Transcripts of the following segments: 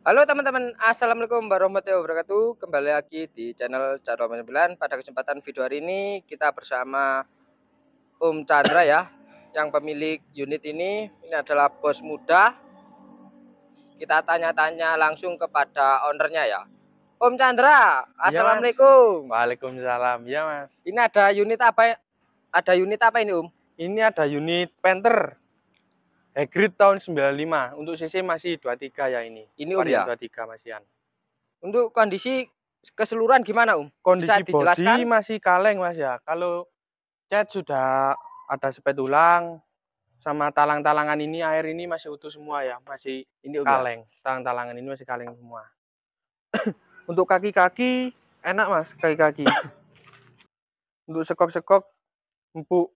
Halo teman-teman, Assalamualaikum warahmatullahi wabarakatuh Kembali lagi di channel Chandra Bulan Pada kesempatan video hari ini kita bersama Om Chandra ya Yang pemilik unit ini Ini adalah bos muda Kita tanya-tanya langsung kepada ownernya ya Om Chandra, iya, Assalamualaikum ya, Waalaikumsalam, ya mas Ini ada unit apa Ada unit apa ini Om? Ini ada unit Panther Hagrid eh, tahun 95. Untuk CC masih 23 ya ini. Ini udah ya? 23 masihan. Untuk kondisi keseluruhan gimana Um? Kondisi Bisa body masih kaleng Mas ya. Kalau cat sudah ada sepet ulang sama talang-talangan ini air ini masih utuh semua ya. Masih ini ya? kaleng. Talang-talangan ini masih kaleng semua. Untuk kaki-kaki enak Mas, kaki-kaki. Untuk sekok-sekok empuk,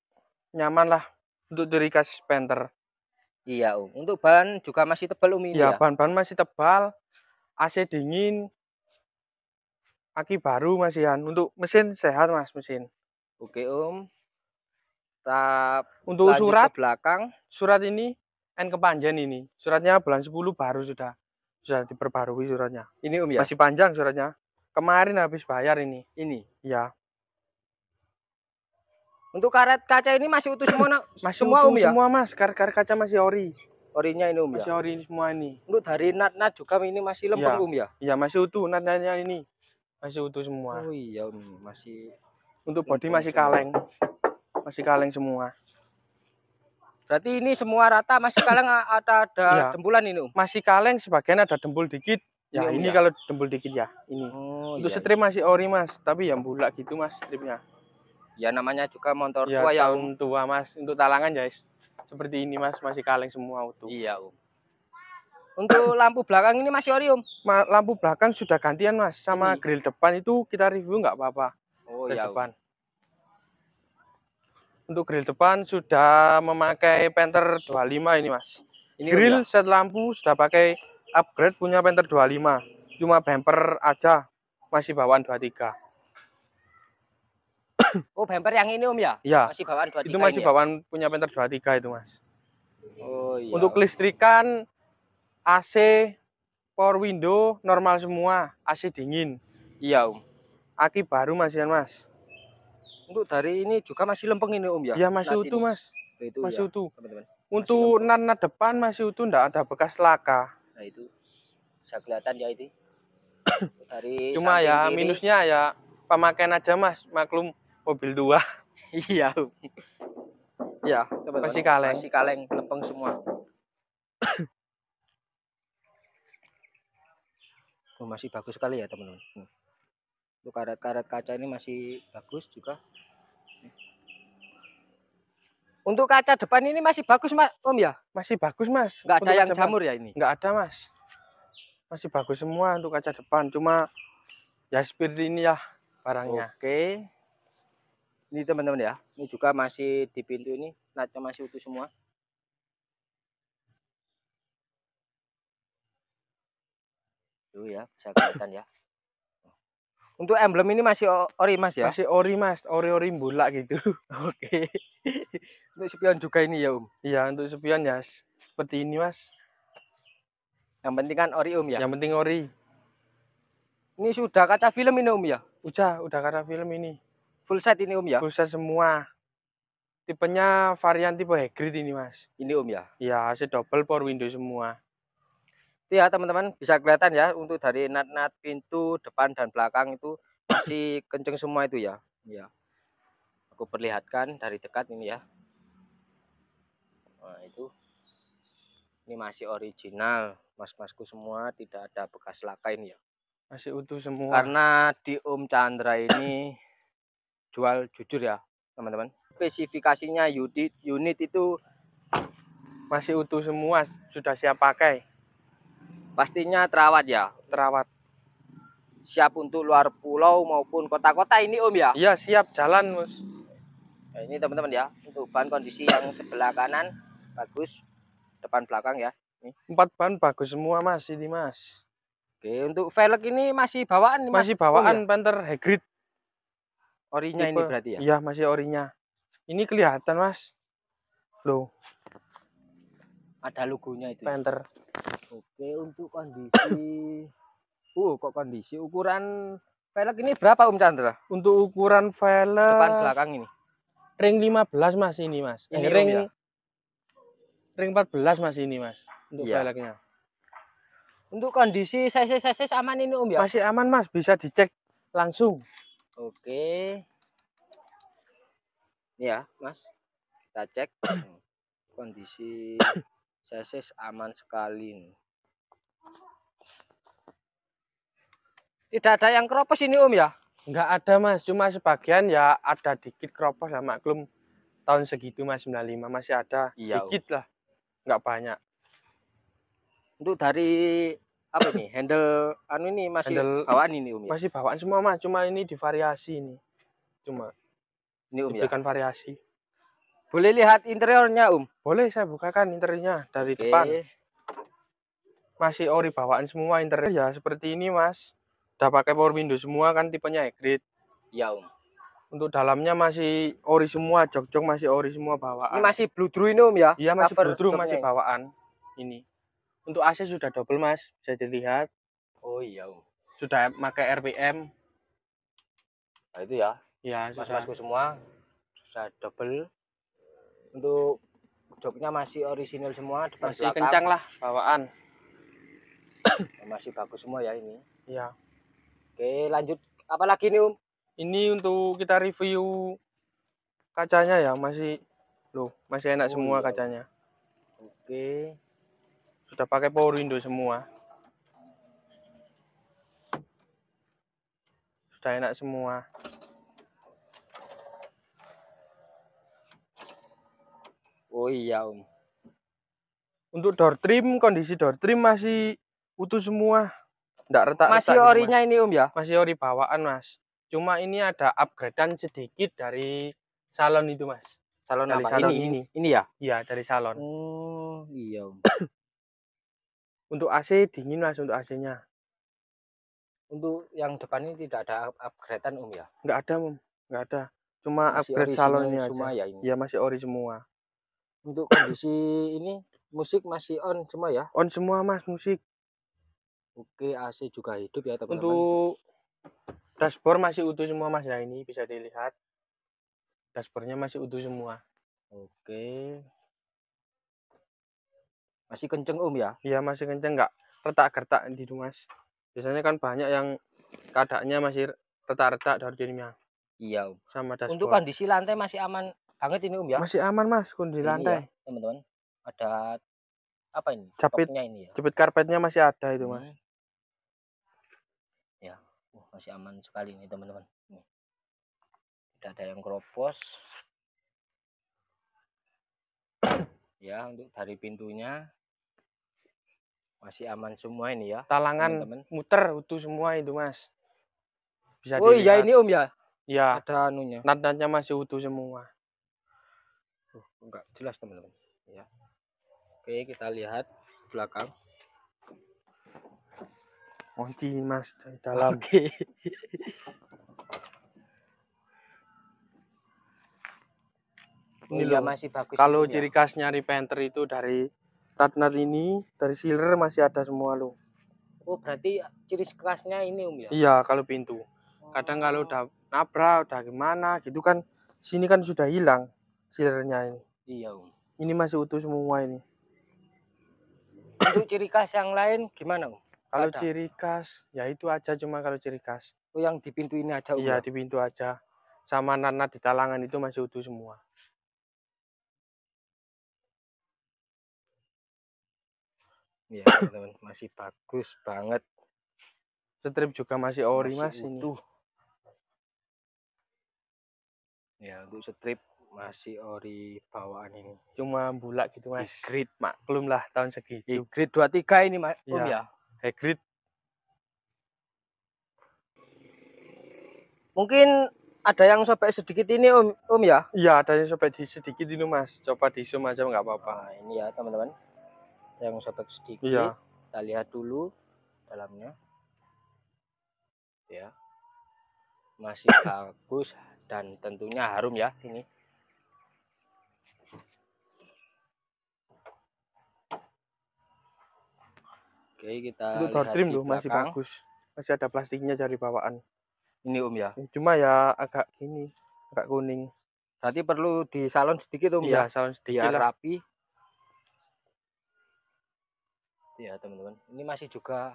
nyaman lah untuk diri kasih Panther. Iya, Om. Untuk ban juga masih tebal, Umi. iya, ban-ban ya? masih tebal. AC dingin. Aki baru masih masihan. Untuk mesin sehat, Mas, mesin. Oke, Om. Um. Untuk surat belakang, surat ini N kepanjen ini. Suratnya bulan 10 baru sudah sudah diperbarui suratnya. Ini Om ya. Masih panjang suratnya. Kemarin habis bayar ini. Ini. Iya. Untuk karet kaca ini masih utuh semua, nak? masih semua utuh um, ya? semua mas. Karet-karet kaca masih ori. Orinya ini um masih ya? Masih ori ini semua ini. Untuk dari nat-nat juga ini masih lembut ya. um ya? Iya masih utuh nat-natnya ini. Masih utuh semua. Oh iya um masih. Untuk body masih semua. kaleng. Masih kaleng semua. Berarti ini semua rata masih kaleng ada ada ya. dembulan ini um? Masih kaleng sebagian ada dembul dikit. Ya iya, ini, ini ya? kalau dembul dikit ya ini. Oh, Untuk iya, strip iya. masih ori mas, tapi yang bulat gitu mas stripnya ya namanya juga motor ya, tua ya um. tua mas untuk talangan guys seperti ini mas masih kaleng semua utuh iya um untuk lampu belakang ini masih ori Ma lampu belakang sudah gantian mas sama ini. Iya. grill depan itu kita review nggak apa-apa oh grill iya depan Untuk grill depan sudah memakai Panther 25 ini mas. Ini grill ya? set lampu sudah pakai upgrade punya Panther 25. Cuma bumper aja masih bawaan 23 oh bumper yang ini om ya? Iya. Masih bawaan 23 Itu masih ya? bawaan ya? punya dua tiga itu mas. Oh iya. Untuk kelistrikan AC, power window normal semua, AC dingin. Iya om. Aki baru mas ya mas. Untuk dari ini juga masih lempeng ini om ya? Iya oh, ya, masih utuh mas. Itu, masih ya, utuh. Teman -teman. Untuk nana depan masih utuh, enggak ada bekas laka. Nah itu, bisa kelihatan ya itu. dari Cuma ya kiri. minusnya ya pemakaian aja mas, maklum mobil dua iya iya masih kaleng masih kaleng lempeng semua oh, masih bagus sekali ya teman-teman hmm. untuk karet-karet kaca ini masih bagus juga untuk kaca depan ini masih bagus, Mas. Om ya? Masih bagus, Mas. Enggak ada yang jamur ya ini? Enggak ada, Mas. Masih bagus semua untuk kaca depan, cuma ya seperti ini ya barangnya. Oke ini teman-teman ya ini juga masih di pintu ini latnya masih utuh semua tuh ya bisa kelihatan ya untuk emblem ini masih ori mas ya masih ori mas ori ori bulak gitu oke untuk Sepion juga ini ya um iya untuk spion ya seperti ini mas yang penting kan ori um ya yang penting ori ini sudah kaca film ini um ya udah udah kaca film ini Full set ini Om ya? Full set semua. Tipenya varian tipe Hybrid ini Mas. Ini Om ya? Ya, AC double power window semua. Itu ya teman-teman bisa kelihatan ya untuk dari nat-nat pintu depan dan belakang itu masih kenceng semua itu ya. Ya. Aku perlihatkan dari dekat ini ya. Nah, itu ini masih original mas-masku semua tidak ada bekas laka ini ya masih utuh semua karena di Om Chandra ini jual jujur ya teman-teman spesifikasinya unit unit itu masih utuh semua sudah siap pakai pastinya terawat ya terawat siap untuk luar pulau maupun kota-kota ini om ya iya siap jalan mus nah, ini teman-teman ya untuk ban kondisi yang sebelah kanan bagus depan belakang ya ini. empat ban bagus semua mas ini mas oke untuk velg ini masih bawaan masih mas, bawaan ya? panter hybrid orinya tipe, ini berarti ya iya masih orinya ini kelihatan mas loh ada logonya itu ya? Panther oke untuk kondisi uh kok kondisi ukuran velg ini berapa Om Chandra untuk ukuran velg depan belakang ini ring 15 mas ini mas ini eh, ring ya? ring 14 mas ini mas untuk ya. velgnya untuk kondisi cc cc aman ini Om ya masih aman mas bisa dicek langsung Oke. Okay. ya, Mas. Kita cek kondisi sasis aman sekali. Tidak ada yang keropos ini, Om ya? Enggak ada, Mas. Cuma sebagian ya ada dikit keropos lah maklum. Tahun segitu Mas 95 masih ada iya, dikit lah. Enggak banyak. Untuk dari apa nih handle anu ini masih handle, bawaan ini ya? Masih bawaan semua Mas, cuma ini divariasi ini. Cuma ini Umi ya? diberikan ya? variasi. Boleh lihat interiornya, Um? Boleh saya bukakan interiornya dari okay. depan. Masih ori bawaan semua interior ya seperti ini, Mas. Udah pakai power window semua kan tipenya e Ya, Um. Untuk dalamnya masih ori semua, jok-jok masih ori semua bawaan. Ini masih blue true ini, Um ya? Iya, masih blue true masih bawaan ini. Untuk AC sudah double mas, bisa dilihat. Oh iya. Om. Um. Sudah pakai RPM. Nah itu ya. Ya mas Masku semua sudah double. Untuk joknya masih original semua. Depan masih belakang. kencang lah bawaan. masih bagus semua ya ini. ya Oke lanjut. Apa lagi nih um? Ini untuk kita review kacanya ya masih loh masih enak oh, semua iya. kacanya. Oke. Sudah pakai power window semua. Sudah enak semua. Oh iya, Om. Untuk door trim, kondisi door trim masih utuh semua. Enggak retak Masih retak gitu, orinya ini, Om ya? Masih ori bawaan, Mas. Cuma ini ada upgradean sedikit dari salon itu, Mas. Salon dari apa? salon ini, ini. Ini ya? Iya, dari salon. Oh, iya, Om. untuk AC dingin mas untuk AC-nya untuk yang depan ini tidak ada upgradean Om um, ya Enggak ada Om um. nggak ada cuma masih upgrade salonnya aja semua ya, ini. ya masih ori semua untuk kondisi ini musik masih on semua ya on semua mas musik oke AC juga hidup ya teman-teman untuk dashboard masih utuh semua mas ya ini bisa dilihat dashboardnya masih utuh semua oke masih kenceng Om ya? Iya, masih kenceng nggak retak-retak di rumah. Biasanya kan banyak yang kadaknya masih retak-retak dari dirinya. Iya, Om. Sama dashboard. Untuk kondisi lantai masih aman banget ini Om ya? Masih aman Mas kondisi ini iya, lantai. Ya, teman-teman. Ada apa ini? Capit ini ya. Capit karpetnya masih ada itu, Mas. Hmm. Ya. Uh, masih aman sekali ini, teman-teman. Tidak ada yang keropos. ya untuk dari pintunya masih aman semua ini ya talangan teman -teman. muter utuh semua itu mas bisa oh iya ini om ya ya ada anunya Nadanya masih utuh semua uh, enggak jelas teman-teman ya oke kita lihat belakang kunci mas dalam oke ini iya, loh. Iya, masih bagus kalau ciri ya. khasnya repenter itu dari tatnat ini dari sealer masih ada semua lo oh berarti ciri khasnya ini um ya iya kalau pintu oh. kadang kalau udah nabrak udah gimana gitu kan sini kan sudah hilang silernya ini iya um ini masih utuh semua ini untuk ciri khas yang lain gimana um kalau ada. ciri khas ya itu aja cuma kalau ciri khas oh yang di pintu ini aja um, iya ya? di pintu aja sama nana di talangan itu masih utuh semua ya teman-teman masih bagus banget strip juga masih ori mas ini ya untuk strip masih ori bawaan ini cuma bulat gitu mas grid belum lah tahun segitu grid 23 ini mas iya. ya, oh, ya. grid mungkin ada yang sobek sedikit ini om om ya iya ada yang sobek sedikit ini mas coba di zoom aja nggak apa-apa nah, ini ya teman-teman saya yang sobek sedikit iya. kita lihat dulu dalamnya ya masih bagus dan tentunya harum ya ini oke kita untuk door trim tuh masih bagus masih ada plastiknya dari bawaan ini om ya eh, cuma ya agak gini agak kuning berarti perlu di salon sedikit om ya, ya salon sedikit biar rapi ya teman-teman ini masih juga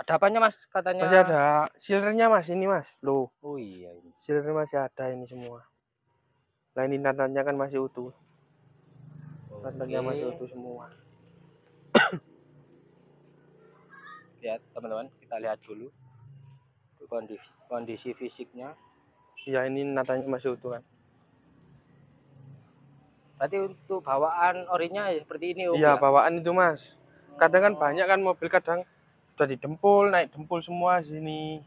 ada apanya mas katanya masih ada silernya mas ini mas lo oh iya ini silernya masih ada ini semua nah ini nantannya kan masih utuh okay. masih utuh semua lihat teman-teman kita lihat dulu kondisi kondisi fisiknya ya ini natanya masih utuh kan berarti untuk bawaan orinya ya, seperti ini iya, ya bawaan itu mas kadang kan banyak kan mobil kadang udah dempul, naik dempul semua sini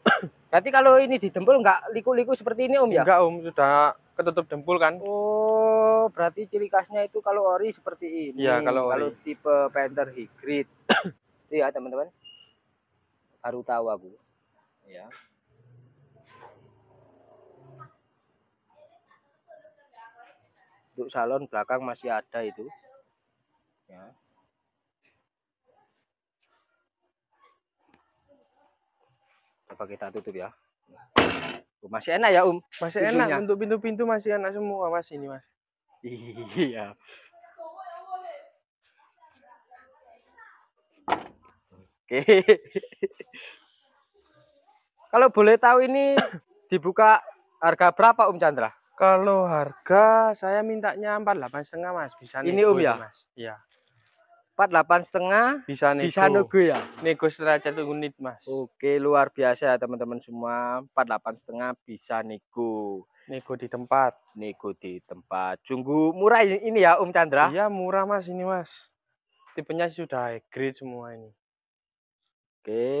berarti kalau ini di dempul nggak liku-liku seperti ini om ya enggak om sudah ketutup dempul kan oh berarti ciri khasnya itu kalau ori seperti ini ya, kalau, ori. kalau tipe Panther hybrid ya teman-teman baru tahu aku ya untuk salon belakang masih ada itu ya coba kita tutup ya oh, masih enak ya um masih pintunya. enak untuk pintu-pintu masih enak semua mas ini mas iya oke kalau boleh tahu ini dibuka harga berapa um Chandra kalau harga saya mintanya empat delapan setengah mas bisa ini um ya mas iya empat delapan setengah bisa nego. bisa nego ya nego seraja tuh unit mas oke luar biasa ya, teman-teman semua empat delapan setengah bisa nego nego di tempat nego di tempat sungguh murah ini ya Om Chandra iya murah mas ini mas tipenya sudah high semua ini oke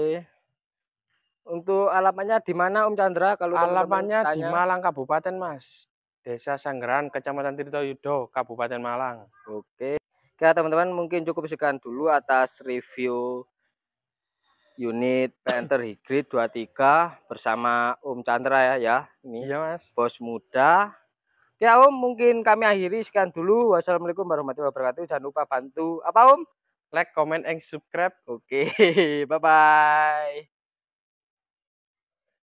untuk alamannya di mana Om Chandra kalau alamannya di Malang Kabupaten mas Desa Sanggeran Kecamatan Tirtoyudo Kabupaten Malang oke Oke teman-teman mungkin cukup sekian dulu atas review unit Panther Hybrid 23 bersama Om Chandra ya ya. Ini iya, Mas. Bos muda. Ya Om, mungkin kami akhiri sekian dulu. Wassalamualaikum warahmatullahi wabarakatuh. Jangan lupa bantu apa Om? Like, comment, and subscribe. Oke, bye-bye.